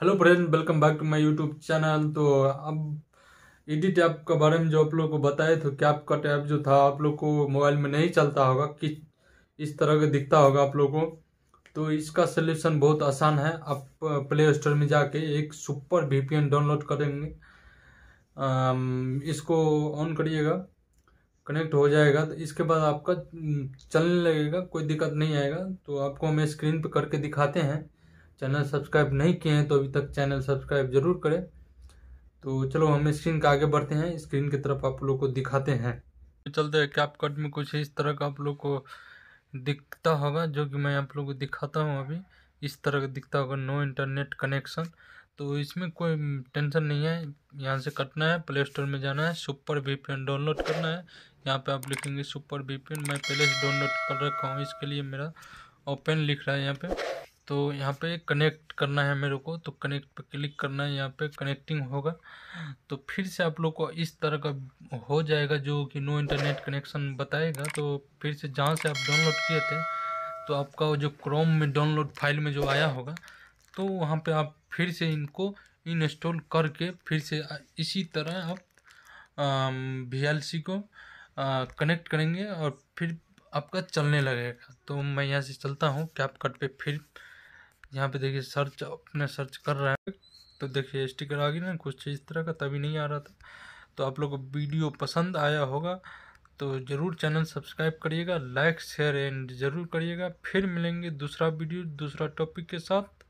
hello friend welcome back to my YouTube channel तो अब edit app के बारे में जो आप लोग को बताए तो क्या आपका टैप जो था आप लोग को मोबाइल में नहीं चलता होगा कि इस तरह का दिखता होगा आप लोग को तो इसका सलूशन बहुत आसान है आप प्ले स्टोर में जाके एक सुपर वी डाउनलोड करेंगे इसको ऑन करिएगा कनेक्ट हो जाएगा तो इसके बाद आपका चलने लगेगा कोई दिक्कत नहीं आएगा तो आपको हमें स्क्रीन पर करके दिखाते हैं चैनल सब्सक्राइब नहीं किए हैं तो अभी तक चैनल सब्सक्राइब जरूर करें तो चलो हम स्क्रीन का आगे बढ़ते हैं स्क्रीन की तरफ आप लोग को दिखाते हैं चलते हैं कैप कट में कुछ इस तरह का आप लोग को दिखता होगा जो कि मैं आप लोग को दिखाता हूँ अभी इस तरह का दिखता होगा नो इंटरनेट कनेक्शन तो इसमें कोई टेंशन नहीं है यहाँ से कटना है प्ले स्टोर में जाना है सुपर वी डाउनलोड करना है यहाँ पे आप लिखेंगे सुपर वी मैं पहले से डाउनलोड कर रखा हूँ इसके लिए मेरा ओपन लिख रहा है यहाँ पे तो यहाँ पे कनेक्ट करना है मेरे को तो कनेक्ट पे क्लिक करना है यहाँ पे कनेक्टिंग होगा तो फिर से आप लोग को इस तरह का हो जाएगा जो कि नो इंटरनेट कनेक्शन बताएगा तो फिर से जहाँ से आप डाउनलोड किए थे तो आपका जो क्रोम में डाउनलोड फाइल में जो आया होगा तो वहाँ पे आप फिर से इनको इंस्टॉल करके फिर से इसी तरह आप वी को कनेक्ट करेंगे और फिर आपका चलने लगेगा तो मैं यहाँ से चलता हूँ कैप कट पर फिर यहाँ पे देखिए सर्च अपने सर्च कर रहा है तो देखिए स्टिकर आ गई ना कुछ इस तरह का तभी नहीं आ रहा था तो आप लोग को वीडियो पसंद आया होगा तो ज़रूर चैनल सब्सक्राइब करिएगा लाइक शेयर एंड ज़रूर करिएगा फिर मिलेंगे दूसरा वीडियो दूसरा टॉपिक के साथ